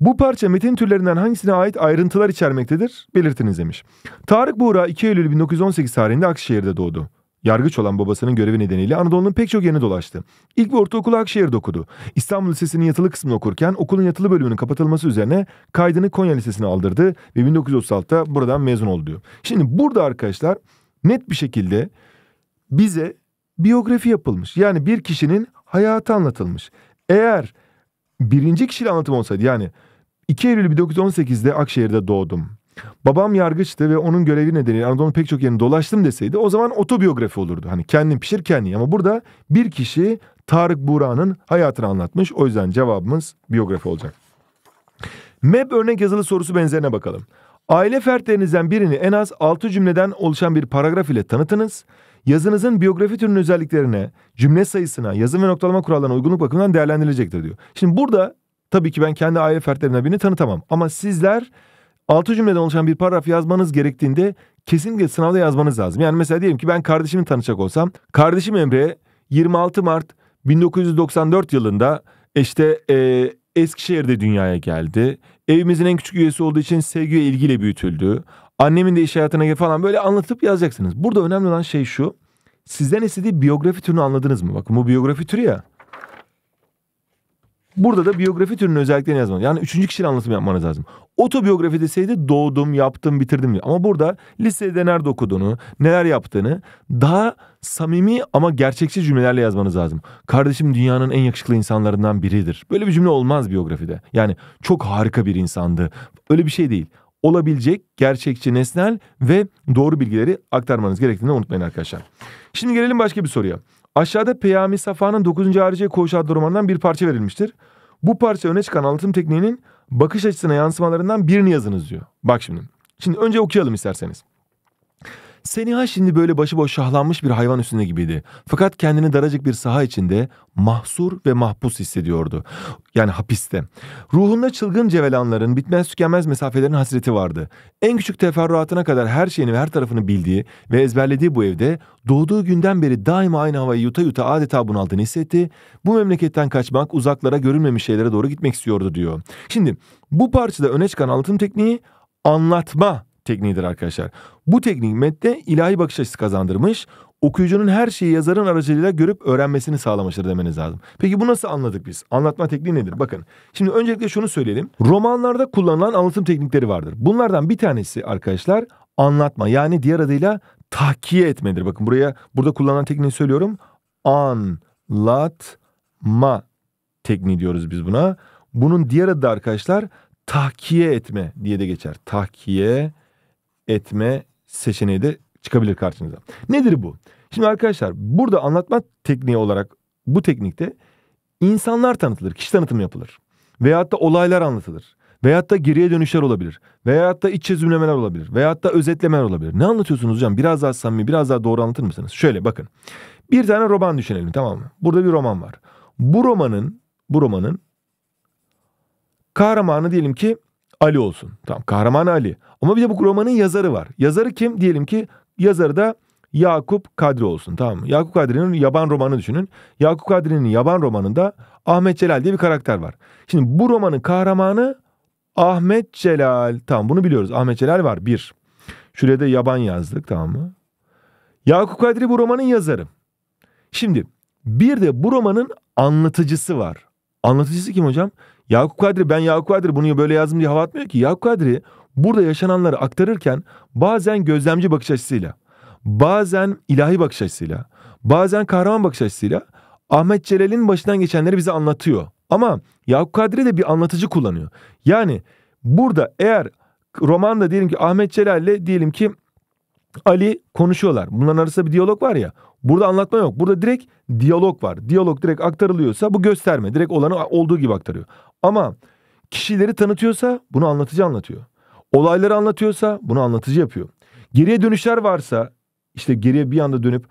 Bu parça metin türlerinden hangisine ait ayrıntılar içermektedir? Belirtiniz demiş. Tarık Buğra 2 Eylül 1918 tarihinde Akşehir'de doğdu. Yargıç olan babasının görevi nedeniyle Anadolu'nun pek çok yerine dolaştı. İlk ve ortaokulu Akşehir'de okudu. İstanbul Lisesi'nin yatılı kısmını okurken okulun yatılı bölümünün kapatılması üzerine kaydını Konya Lisesi'ne aldırdı ve 1936'da buradan mezun oldu diyor. Şimdi burada arkadaşlar net bir şekilde bize biyografi yapılmış. Yani bir kişinin hayatı anlatılmış. Eğer birinci kişiyle anlatım olsaydı yani 2 Eylül 1918'de Akşehir'de doğdum. Babam yargıçtı ve onun görevi nedeniyle Anadolu'nun pek çok yerini dolaştım deseydi o zaman otobiyografi olurdu. Hani kendin pişir kendin ama burada bir kişi Tarık Buğra'nın hayatını anlatmış. O yüzden cevabımız biyografi olacak. MEB örnek yazılı sorusu benzerine bakalım. Aile fertlerinizden birini en az 6 cümleden oluşan bir paragraf ile tanıtınız yazınızın biyografi türünün özelliklerine, cümle sayısına, yazım ve noktalama kurallarına uygunluk bakımından değerlendirilecektir diyor. Şimdi burada tabii ki ben kendi aile fertlerimden birini tanıtamam. Ama sizler 6 cümleden oluşan bir paragraf yazmanız gerektiğinde kesinlikle sınavda yazmanız lazım. Yani mesela diyelim ki ben kardeşimi tanışacak olsam, kardeşim Emre 26 Mart 1994 yılında işte e, Eskişehir'de dünyaya geldi. Evimizin en küçük üyesi olduğu için sevgi ve ilgiyle büyütüldü. Annemin de iş hayatına gibi falan böyle anlatıp yazacaksınız. Burada önemli olan şey şu. Sizden istediği biyografi türünü anladınız mı? Bakın bu biyografi türü ya. Burada da biyografi türünün özelliklerini yazmanız. Yani üçüncü kişinin anlatımı yapmanız lazım. Otobiyografi deseydi doğdum, yaptım, bitirdim diye. Ama burada lisede nerede okuduğunu, neler yaptığını daha samimi ama gerçekçi cümlelerle yazmanız lazım. Kardeşim dünyanın en yakışıklı insanlarından biridir. Böyle bir cümle olmaz biyografide. Yani çok harika bir insandı. Öyle bir şey değil olabilecek gerçekçi, nesnel ve doğru bilgileri aktarmanız gerektiğini unutmayın arkadaşlar. Şimdi gelelim başka bir soruya. Aşağıda Peyami Safa'nın 9. Harici Koğuş adlı romanından bir parça verilmiştir. Bu parça öne çıkan anlatım tekniğinin bakış açısına yansımalarından birini yazınız diyor. Bak şimdi. Şimdi önce okuyalım isterseniz. Seniha şimdi böyle başıboş şahlanmış bir hayvan üstünde gibiydi. Fakat kendini daracık bir saha içinde mahsur ve mahpus hissediyordu. Yani hapiste. Ruhunda çılgın cevelanların, bitmez tükenmez mesafelerin hasreti vardı. En küçük teferruatına kadar her şeyini ve her tarafını bildiği ve ezberlediği bu evde doğduğu günden beri daima aynı havayı yuta yuta adeta bunaldığını hissetti. Bu memleketten kaçmak, uzaklara görünmemiş şeylere doğru gitmek istiyordu diyor. Şimdi bu parçada öne çıkan altın tekniği anlatma tekniğidir arkadaşlar. Bu teknik metne ilahi bakış açısı kazandırmış, okuyucunun her şeyi yazarın aracılığıyla görüp öğrenmesini sağlamıştır demeniz lazım. Peki bu nasıl anladık biz? Anlatma tekniği nedir? Bakın şimdi öncelikle şunu söyleyelim. Romanlarda kullanılan anlatım teknikleri vardır. Bunlardan bir tanesi arkadaşlar anlatma yani diğer adıyla tahkiye etmedir. Bakın buraya burada kullanılan tekniği söylüyorum. Anlatma tekniği diyoruz biz buna. Bunun diğer adı arkadaşlar tahkiye etme diye de geçer. Tahkiye etme seçeneği de çıkabilir karşınıza. Nedir bu? Şimdi arkadaşlar burada anlatma tekniği olarak bu teknikte insanlar tanıtılır, kişi tanıtımı yapılır. Veyahut da olaylar anlatılır. Veyahut da geriye dönüşler olabilir. Veyahut da iç çözümlemeler olabilir. Veyahut da özetlemeler olabilir. Ne anlatıyorsunuz hocam? Biraz daha samimi, biraz daha doğru anlatır mısınız? Şöyle bakın. Bir tane roman düşünelim tamam mı? Burada bir roman var. Bu romanın, bu romanın kahramanı diyelim ki Ali olsun. Tamam kahraman Ali. Ama bir de bu romanın yazarı var. Yazarı kim? Diyelim ki yazarı da Yakup Kadri olsun tamam mı? Yakup Kadri'nin yaban romanı düşünün. Yakup Kadri'nin yaban romanında Ahmet Celal diye bir karakter var. Şimdi bu romanın kahramanı Ahmet Celal. Tamam bunu biliyoruz. Ahmet Celal var bir. Şuraya da yaban yazdık tamam mı? Yakup Kadri bu romanın yazarı. Şimdi bir de bu romanın anlatıcısı var. Anlatıcısı kim hocam? Yakup Kadri ben Yakup Kadri bunu böyle yazdım diye hava atmıyor ki. Yakup Kadri burada yaşananları aktarırken bazen gözlemci bakış açısıyla, bazen ilahi bakış açısıyla, bazen kahraman bakış açısıyla Ahmet Celal'in başından geçenleri bize anlatıyor. Ama Yakup Kadri de bir anlatıcı kullanıyor. Yani burada eğer romanda diyelim ki Ahmet Celal'le diyelim ki Ali konuşuyorlar. Bunların arasında bir diyalog var ya. Burada anlatma yok. Burada direkt diyalog var. Diyalog direkt aktarılıyorsa bu gösterme. Direkt olanı olduğu gibi aktarıyor. Ama kişileri tanıtıyorsa bunu anlatıcı anlatıyor. Olayları anlatıyorsa bunu anlatıcı yapıyor. Geriye dönüşler varsa işte geriye bir anda dönüp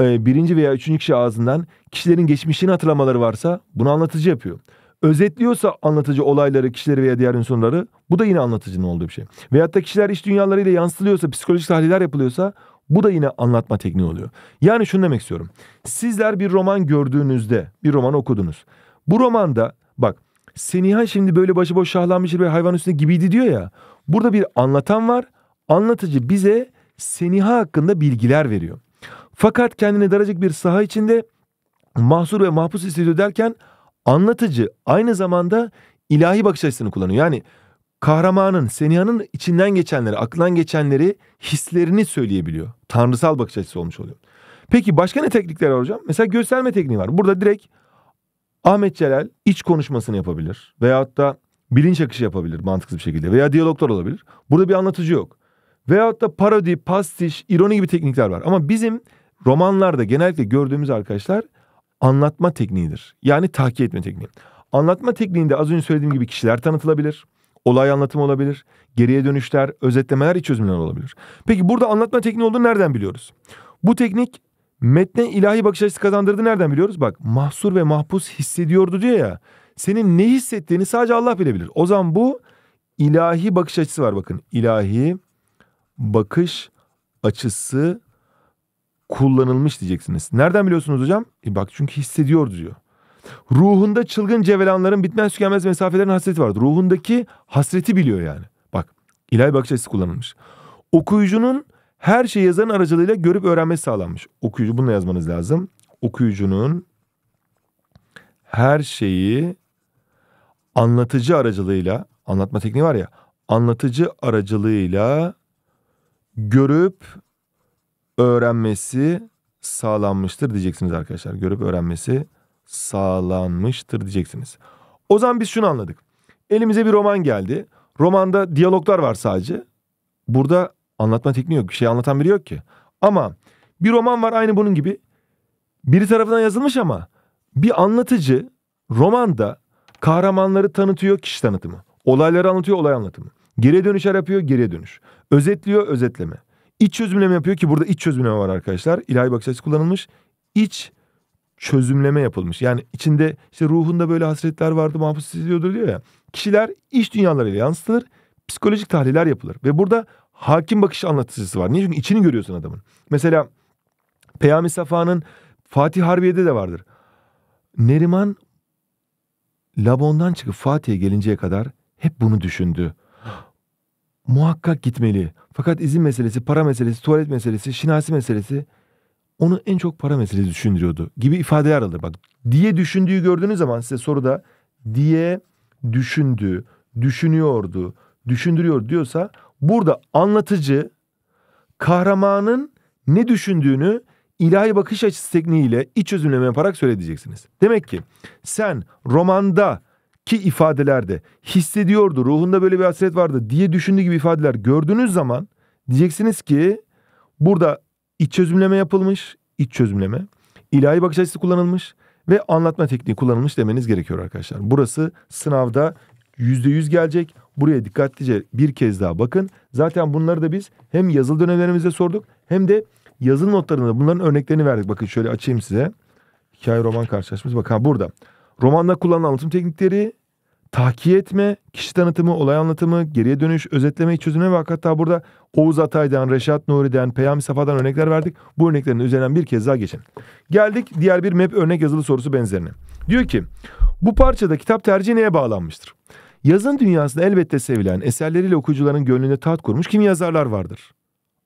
e, birinci veya üçüncü kişi ağzından kişilerin geçmişini hatırlamaları varsa bunu anlatıcı yapıyor. Özetliyorsa anlatıcı olayları, kişileri veya diğer unsurları bu da yine anlatıcının olduğu bir şey. Veyahut da kişiler iç dünyalarıyla yansıtılıyorsa, psikolojik tahliller yapılıyorsa bu da yine anlatma tekniği oluyor. Yani şunu demek istiyorum. Sizler bir roman gördüğünüzde, bir roman okudunuz. Bu romanda bak Seniha şimdi böyle başıboş şahlanmış bir hayvan üstünde gibiydi diyor ya. Burada bir anlatan var. Anlatıcı bize Seniha hakkında bilgiler veriyor. Fakat kendini daracık bir saha içinde mahsur ve mahpus hissediyor derken anlatıcı aynı zamanda ilahi bakış açısını kullanıyor. Yani kahramanın, Seniha'nın içinden geçenleri, aklından geçenleri, hislerini söyleyebiliyor. Tanrısal bakış açısı olmuş oluyor. Peki başka ne teknikler var hocam? Mesela gösterme tekniği var. Burada direkt Ahmet Celal iç konuşmasını yapabilir. Veyahut da bilinç akışı yapabilir mantıksız bir şekilde. Veya diyaloglar olabilir. Burada bir anlatıcı yok. Veyahut da parodi, pastiş, ironi gibi teknikler var. Ama bizim romanlarda genellikle gördüğümüz arkadaşlar anlatma tekniğidir. Yani tahkik etme tekniği. Anlatma tekniğinde az önce söylediğim gibi kişiler tanıtılabilir. Olay anlatımı olabilir. Geriye dönüşler, özetlemeler, iç çözümler olabilir. Peki burada anlatma tekniği olduğunu nereden biliyoruz? Bu teknik Metne ilahi bakış açısı kazandırdı nereden biliyoruz? Bak mahsur ve mahpus hissediyordu diyor ya. Senin ne hissettiğini sadece Allah bilebilir. O zaman bu ilahi bakış açısı var bakın. İlahi bakış açısı kullanılmış diyeceksiniz. Nereden biliyorsunuz hocam? E bak çünkü hissediyordu diyor. Ruhunda çılgın cevelanların bitmez tükenmez mesafelerin hasreti vardır. Ruhundaki hasreti biliyor yani. Bak ilahi bakış açısı kullanılmış. Okuyucunun her şeyi yazarın aracılığıyla görüp öğrenmesi sağlanmış. Okuyucu bunu yazmanız lazım. Okuyucunun her şeyi anlatıcı aracılığıyla anlatma tekniği var ya anlatıcı aracılığıyla görüp öğrenmesi sağlanmıştır diyeceksiniz arkadaşlar. Görüp öğrenmesi sağlanmıştır diyeceksiniz. O zaman biz şunu anladık. Elimize bir roman geldi. Romanda diyaloglar var sadece. Burada Anlatma tekniği yok. Bir şey anlatan biri yok ki. Ama bir roman var aynı bunun gibi. Biri tarafından yazılmış ama bir anlatıcı romanda kahramanları tanıtıyor kişi tanıtımı. Olayları anlatıyor olay anlatımı. Geriye dönüşler yapıyor geriye dönüş. Özetliyor özetleme. İç çözümleme yapıyor ki burada iç çözümleme var arkadaşlar. İlahi bakış açısı kullanılmış. İç çözümleme yapılmış. Yani içinde işte ruhunda böyle hasretler vardı mahpus hissediyordur diyor ya. Kişiler iç dünyalarıyla yansıtılır. Psikolojik tahliller yapılır. Ve burada hakim bakış anlatıcısı var. Niye? Çünkü içini görüyorsun adamın. Mesela Peyami Safa'nın Fatih Harbiye'de de vardır. Neriman Labon'dan çıkıp Fatih'e gelinceye kadar hep bunu düşündü. Muhakkak gitmeli. Fakat izin meselesi, para meselesi, tuvalet meselesi, şinasi meselesi onu en çok para meselesi düşündürüyordu gibi ifadeler alır. Bak diye düşündüğü gördüğünüz zaman size soruda diye düşündü, düşünüyordu, düşündürüyor diyorsa Burada anlatıcı kahramanın ne düşündüğünü ilahi bakış açısı tekniğiyle iç çözümleme yaparak söyleyeceksiniz. Demek ki sen romanda ki ifadelerde hissediyordu, ruhunda böyle bir hasret vardı diye düşündüğü gibi ifadeler gördüğünüz zaman diyeceksiniz ki burada iç çözümleme yapılmış, iç çözümleme, ilahi bakış açısı kullanılmış ve anlatma tekniği kullanılmış demeniz gerekiyor arkadaşlar. Burası sınavda %100 gelecek. Buraya dikkatlice bir kez daha bakın. Zaten bunları da biz hem yazılı dönemlerimize sorduk hem de yazılı notlarında bunların örneklerini verdik. Bakın şöyle açayım size. Hikaye roman karşılaşması. Bakın burada. Romanda kullanılan anlatım teknikleri, tahkiye etme, kişi tanıtımı, olay anlatımı, geriye dönüş, özetleme, çözümleme ve hatta burada Oğuz Atay'dan, Reşat Nuri'den, Peyami Safa'dan örnekler verdik. Bu örneklerin üzerinden bir kez daha geçin. Geldik diğer bir map örnek yazılı sorusu benzerine. Diyor ki bu parçada kitap tercihi neye bağlanmıştır? Yazın dünyasında elbette sevilen, eserleriyle okuyucuların gönlünde tat kurmuş kimi yazarlar vardır.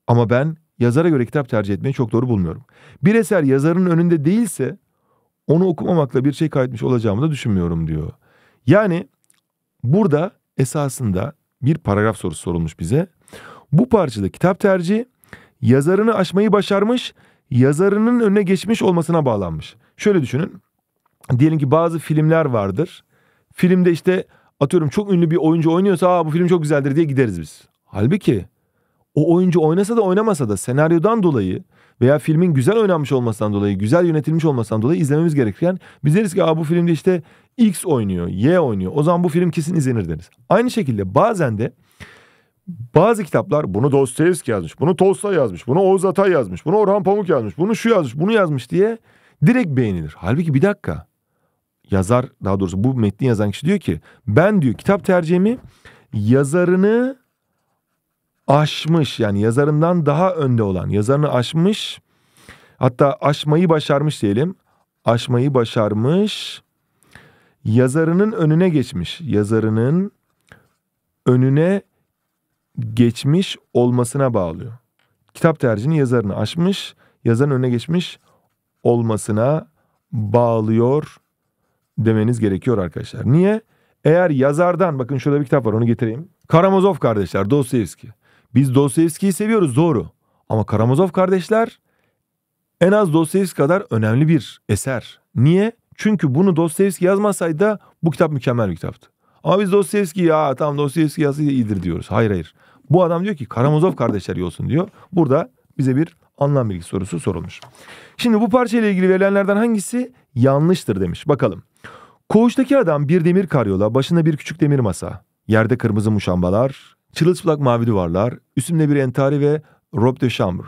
Ama ben yazara göre kitap tercih etmeyi çok doğru bulmuyorum. Bir eser yazarın önünde değilse onu okumamakla bir şey kaybetmiş olacağımı da düşünmüyorum diyor. Yani burada esasında bir paragraf sorusu sorulmuş bize. Bu parçada kitap tercihi yazarını aşmayı başarmış, yazarının önüne geçmiş olmasına bağlanmış. Şöyle düşünün. Diyelim ki bazı filmler vardır. Filmde işte atıyorum çok ünlü bir oyuncu oynuyorsa Aa, bu film çok güzeldir diye gideriz biz. Halbuki o oyuncu oynasa da oynamasa da senaryodan dolayı veya filmin güzel oynanmış olmasından dolayı, güzel yönetilmiş olmasından dolayı izlememiz gerekirken biz deriz ki Aa, bu filmde işte X oynuyor, Y oynuyor. O zaman bu film kesin izlenir deriz. Aynı şekilde bazen de bazı kitaplar bunu Dostoyevski yazmış, bunu Tolstoy yazmış, bunu Oğuz Atay yazmış, bunu Orhan Pamuk yazmış, bunu şu yazmış, bunu yazmış diye direkt beğenilir. Halbuki bir dakika yazar daha doğrusu bu metni yazan kişi diyor ki ben diyor kitap tercihimi yazarını aşmış yani yazarından daha önde olan yazarını aşmış hatta aşmayı başarmış diyelim aşmayı başarmış yazarının önüne geçmiş yazarının önüne geçmiş olmasına bağlıyor. Kitap tercihini yazarını aşmış, yazarın önüne geçmiş olmasına bağlıyor demeniz gerekiyor arkadaşlar. Niye? Eğer yazardan bakın şurada bir kitap var onu getireyim. Karamazov kardeşler Dostoyevski. Biz Dostoyevski'yi seviyoruz doğru. Ama Karamazov kardeşler en az Dostoyevski kadar önemli bir eser. Niye? Çünkü bunu Dostoyevski yazmasaydı bu kitap mükemmel bir kitaptı. Ama biz Dostoyevski ya tamam Dostoyevski yazsaydı iyidir diyoruz. Hayır hayır. Bu adam diyor ki Karamazov kardeşler olsun diyor. Burada bize bir anlam bilgi sorusu sorulmuş. Şimdi bu parçayla ilgili verilenlerden hangisi yanlıştır demiş. Bakalım. Koğuştaki adam bir demir karyola, başında bir küçük demir masa. Yerde kırmızı muşambalar, çırılçıplak mavi duvarlar, üstümde bir entari ve robe de chambre.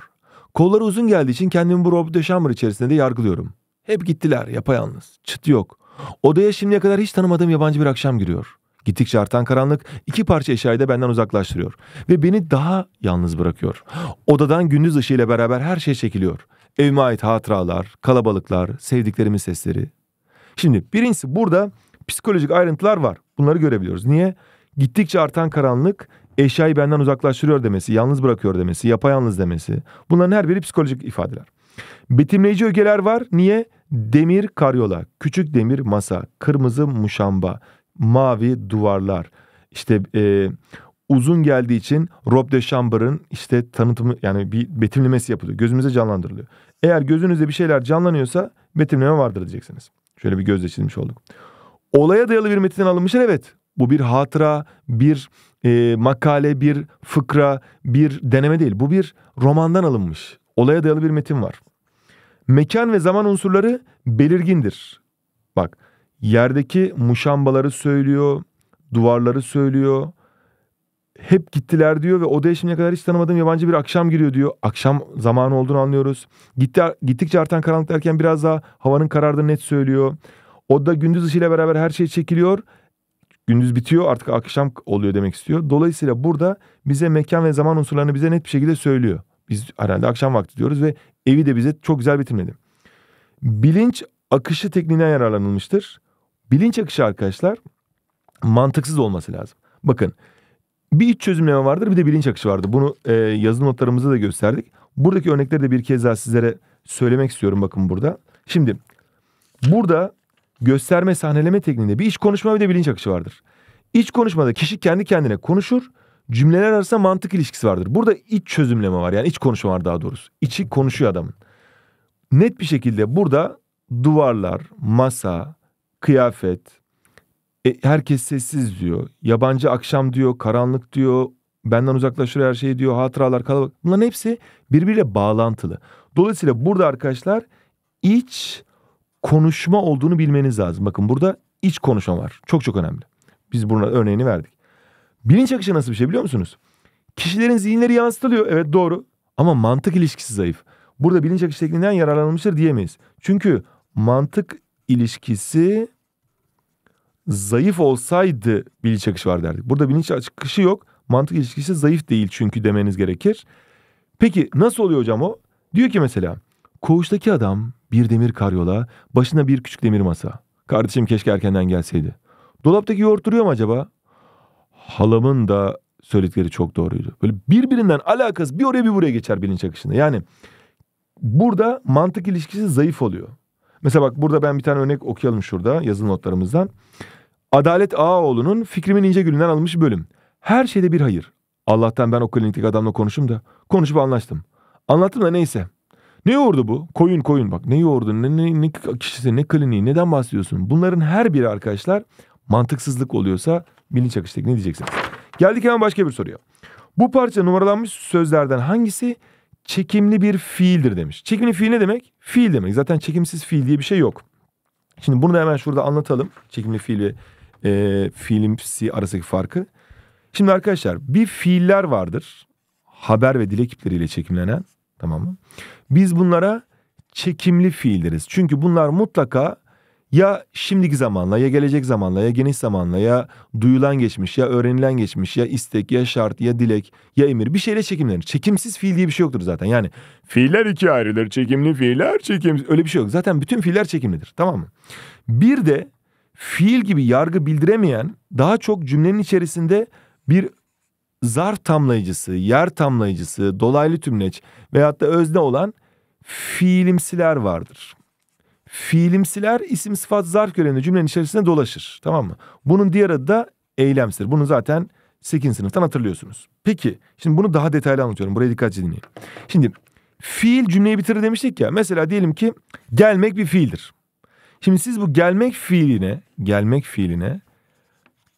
Kolları uzun geldiği için kendimi bu robe de chambre içerisinde de yargılıyorum. Hep gittiler, yapayalnız. Çıt yok. Odaya şimdiye kadar hiç tanımadığım yabancı bir akşam giriyor. Gittikçe artan karanlık iki parça eşyayı da benden uzaklaştırıyor ve beni daha yalnız bırakıyor. Odadan gündüz ışığıyla beraber her şey çekiliyor. Evime ait hatıralar, kalabalıklar, sevdiklerimin sesleri, Şimdi birincisi burada psikolojik ayrıntılar var. Bunları görebiliyoruz. Niye? Gittikçe artan karanlık eşyayı benden uzaklaştırıyor demesi, yalnız bırakıyor demesi, yapayalnız demesi. Bunların her biri psikolojik ifadeler. Betimleyici ögeler var. Niye? Demir karyola, küçük demir masa, kırmızı muşamba, mavi duvarlar. İşte e, uzun geldiği için Rob de Chamber'ın işte tanıtımı yani bir betimlemesi yapılıyor. Gözümüze canlandırılıyor. Eğer gözünüzde bir şeyler canlanıyorsa betimleme vardır diyeceksiniz. Şöyle bir gözle çizmiş olduk. Olaya dayalı bir metinden alınmıştır evet. Bu bir hatıra, bir e, makale, bir fıkra, bir deneme değil. Bu bir romandan alınmış. Olaya dayalı bir metin var. Mekan ve zaman unsurları belirgindir. Bak yerdeki muşambaları söylüyor, duvarları söylüyor, hep gittiler diyor ve odaya şimdiye kadar hiç tanımadığım yabancı bir akşam giriyor diyor. Akşam zamanı olduğunu anlıyoruz. Gitti, gittikçe artan karanlık derken biraz daha havanın karardığını net söylüyor. Odada gündüz ışığıyla beraber her şey çekiliyor. Gündüz bitiyor artık akşam oluyor demek istiyor. Dolayısıyla burada bize mekan ve zaman unsurlarını bize net bir şekilde söylüyor. Biz herhalde akşam vakti diyoruz ve evi de bize çok güzel betimledi. Bilinç akışı tekniğinden yararlanılmıştır. Bilinç akışı arkadaşlar mantıksız olması lazım. Bakın bir iç çözümleme vardır bir de bilinç akışı vardır. Bunu e, yazılı notlarımızda da gösterdik. Buradaki örnekleri de bir kez daha sizlere söylemek istiyorum bakın burada. Şimdi burada gösterme sahneleme tekniğinde bir iç konuşma bir de bilinç akışı vardır. İç konuşmada kişi kendi kendine konuşur. Cümleler arasında mantık ilişkisi vardır. Burada iç çözümleme var yani iç konuşma var daha doğrusu. İçi konuşuyor adamın. Net bir şekilde burada duvarlar, masa, kıyafet, e, herkes sessiz diyor. Yabancı akşam diyor, karanlık diyor, benden uzaklaşır her şey diyor, hatıralar kalabalık. Bunların hepsi birbiriyle bağlantılı. Dolayısıyla burada arkadaşlar iç konuşma olduğunu bilmeniz lazım. Bakın burada iç konuşma var. Çok çok önemli. Biz buna örneğini verdik. Bilinç akışı nasıl bir şey biliyor musunuz? Kişilerin zihinleri yansıtılıyor. Evet doğru. Ama mantık ilişkisi zayıf. Burada bilinç akışı tekniğinden yararlanılmıştır diyemeyiz. Çünkü mantık ilişkisi zayıf olsaydı bilinç akışı var derdik. Burada bilinç akışı yok. Mantık ilişkisi zayıf değil çünkü demeniz gerekir. Peki nasıl oluyor hocam o? Diyor ki mesela koğuştaki adam bir demir karyola başına bir küçük demir masa. Kardeşim keşke erkenden gelseydi. Dolaptaki yoğurt duruyor mu acaba? Halamın da söyledikleri çok doğruydu. Böyle birbirinden alakası bir oraya bir buraya geçer bilinç akışında. Yani burada mantık ilişkisi zayıf oluyor. Mesela bak burada ben bir tane örnek okuyalım şurada yazılı notlarımızdan. Adalet Ağaoğlu'nun Fikrimin İnce Gülünden alınmış bölüm. Her şeyde bir hayır. Allah'tan ben o klinikteki adamla konuştum da konuşup anlaştım. Anlattım da neyse. Ne yoğurdu bu? Koyun koyun bak ne yoğurdu ne, ne, ne kişisi ne kliniği neden bahsediyorsun? Bunların her biri arkadaşlar mantıksızlık oluyorsa bilinç akış tekniği diyeceksiniz. Geldik hemen başka bir soruya. Bu parça numaralanmış sözlerden hangisi çekimli bir fiildir demiş. Çekimli fiil ne demek? Fiil demek. Zaten çekimsiz fiil diye bir şey yok. Şimdi bunu da hemen şurada anlatalım. Çekimli fiil ve e, fiilimsi arasındaki farkı. Şimdi arkadaşlar bir fiiller vardır. Haber ve dil ekipleriyle çekimlenen. Tamam mı? Biz bunlara çekimli fiil deriz. Çünkü bunlar mutlaka ya şimdiki zamanla ya gelecek zamanla ya geniş zamanla ya duyulan geçmiş ya öğrenilen geçmiş ya istek ya şart ya dilek ya emir bir şeyle çekimlenir. Çekimsiz fiil diye bir şey yoktur zaten yani fiiller ikiye ayrılır çekimli fiiller çekimsiz öyle bir şey yok zaten bütün fiiller çekimlidir tamam mı? Bir de fiil gibi yargı bildiremeyen daha çok cümlenin içerisinde bir zar tamlayıcısı, yer tamlayıcısı, dolaylı tümleç veyahut da özne olan fiilimsiler vardır. Fiilimsiler isim sıfat zarf kökenli cümlenin içerisinde dolaşır. Tamam mı? Bunun diğer adı da eylemsidir. Bunu zaten 8. sınıftan hatırlıyorsunuz. Peki şimdi bunu daha detaylı anlatıyorum. Buraya dikkatli dinleyin. Şimdi fiil cümleyi bitirir demiştik ya. Mesela diyelim ki gelmek bir fiildir. Şimdi siz bu gelmek fiiline, gelmek fiiline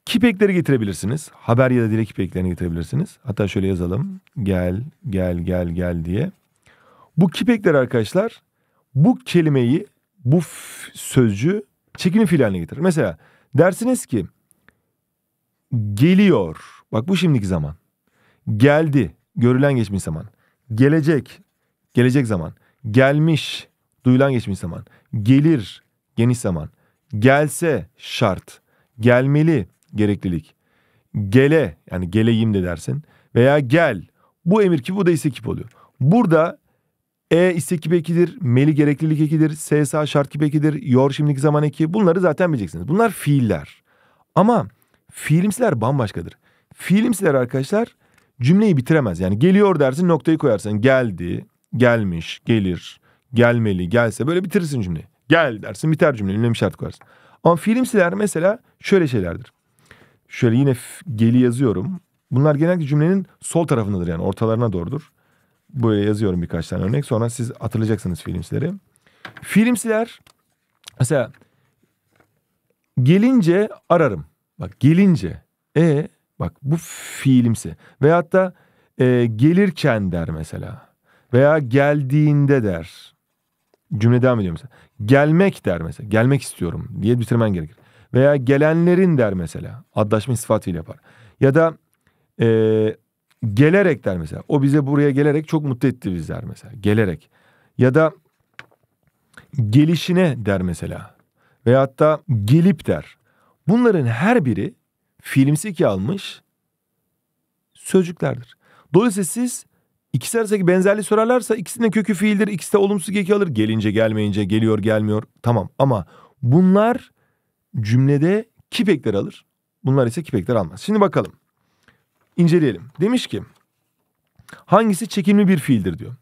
kipekleri getirebilirsiniz. Haber ya da dilek kipeklerini getirebilirsiniz. Hatta şöyle yazalım. Gel, gel, gel, gel diye. Bu kipekler arkadaşlar bu kelimeyi bu sözcü çekimin fiili haline getirir. Mesela dersiniz ki geliyor. Bak bu şimdiki zaman. Geldi. Görülen geçmiş zaman. Gelecek. Gelecek zaman. Gelmiş. Duyulan geçmiş zaman. Gelir. Geniş zaman. Gelse şart. Gelmeli gereklilik. Gele yani geleyim de dersin. Veya gel. Bu emir ki bu da kip oluyor. Burada e istek gibi ekidir, meli gereklilik ekidir, SSA şart gibi ekidir, yor şimdiki zaman eki. Bunları zaten bileceksiniz. Bunlar fiiller. Ama fiilimsiler bambaşkadır. Fiilimsiler arkadaşlar cümleyi bitiremez. Yani geliyor dersin noktayı koyarsın. Geldi, gelmiş, gelir, gelmeli, gelse böyle bitirirsin cümleyi. Gel dersin biter cümle. Ünlem işareti koyarsın. Ama fiilimsiler mesela şöyle şeylerdir. Şöyle yine geli yazıyorum. Bunlar genellikle cümlenin sol tarafındadır yani ortalarına doğrudur buraya yazıyorum birkaç tane örnek. Sonra siz hatırlayacaksınız filmsleri. Filmsler mesela gelince ararım. Bak gelince. E bak bu fiilimsi. Veyahut da e, gelirken der mesela. Veya geldiğinde der. Cümle devam ediyor mesela. Gelmek der mesela. Gelmek istiyorum diye bitirmen gerekir. Veya gelenlerin der mesela. Adlaşma sıfatıyla yapar. Ya da e, gelerek der mesela. O bize buraya gelerek çok mutlu etti bizler mesela. Gelerek. Ya da gelişine der mesela. Ve da gelip der. Bunların her biri fiilimsi almış sözcüklerdir. Dolayısıyla siz İkisi arasındaki benzerliği sorarlarsa ikisinin kökü fiildir. İkisi de olumsuz eki alır. Gelince gelmeyince geliyor gelmiyor. Tamam ama bunlar cümlede kipekler alır. Bunlar ise kipekler almaz. Şimdi bakalım inceleyelim. Demiş ki hangisi çekimli bir fiildir diyor.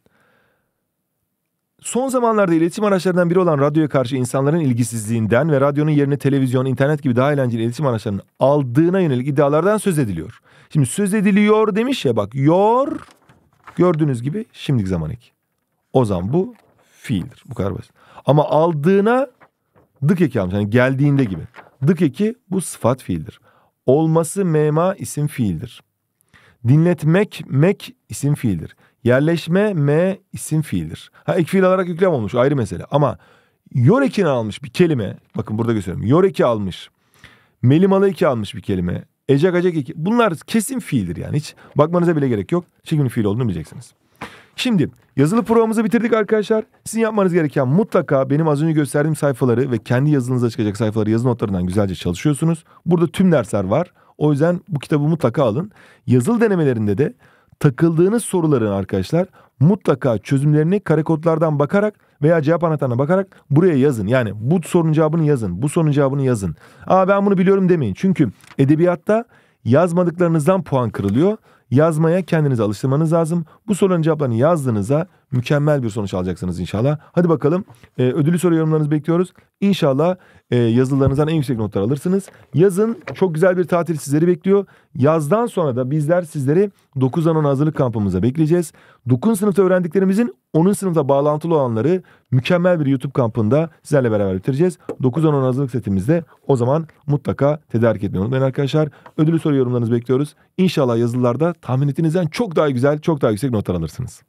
Son zamanlarda iletişim araçlarından biri olan radyoya karşı insanların ilgisizliğinden ve radyonun yerine televizyon, internet gibi daha eğlenceli iletişim araçlarının aldığına yönelik iddialardan söz ediliyor. Şimdi söz ediliyor demiş ya bak yor gördüğünüz gibi şimdiki zaman iki. O zaman bu fiildir. Bu kadar basit. Ama aldığına dık eki almış. Yani geldiğinde gibi. Dık eki bu sıfat fiildir. Olması mema isim fiildir. Dinletmek mek isim fiildir. Yerleşme m isim fiildir. Ha ek fiil olarak yüklem olmuş ayrı mesele. Ama yorekini almış bir kelime. Bakın burada gösteriyorum. Yoreki almış. Melimalayki almış bir kelime. Ecek acek iki. Bunlar kesin fiildir yani. Hiç bakmanıza bile gerek yok. Çekimin fiil olduğunu bileceksiniz. Şimdi yazılı provamızı bitirdik arkadaşlar. Sizin yapmanız gereken mutlaka benim az önce gösterdiğim sayfaları ve kendi yazınıza çıkacak sayfaları yazı notlarından güzelce çalışıyorsunuz. Burada tüm dersler var. O yüzden bu kitabı mutlaka alın. Yazılı denemelerinde de takıldığınız soruların arkadaşlar mutlaka çözümlerini karekodlardan bakarak veya cevap anahtarına bakarak buraya yazın. Yani bu sorunun cevabını yazın, bu sorunun cevabını yazın. Aa ben bunu biliyorum demeyin. Çünkü edebiyatta yazmadıklarınızdan puan kırılıyor. Yazmaya kendinizi alıştırmanız lazım. Bu sorunun cevaplarını yazdığınızda mükemmel bir sonuç alacaksınız inşallah. Hadi bakalım e, ödülü soru yorumlarınızı bekliyoruz. İnşallah e, yazılarınızdan en yüksek notlar alırsınız. Yazın çok güzel bir tatil sizleri bekliyor. Yazdan sonra da bizler sizleri 9'dan 10 hazırlık kampımıza bekleyeceğiz. 9. sınıfta öğrendiklerimizin 10. sınıfta bağlantılı olanları mükemmel bir YouTube kampında sizlerle beraber bitireceğiz. 9-10 hazırlık setimizde o zaman mutlaka tedarik etmeyi unutmayın arkadaşlar. Ödülü soru yorumlarınızı bekliyoruz. İnşallah yazılarda tahmin ettiğinizden çok daha güzel, çok daha yüksek notlar alırsınız.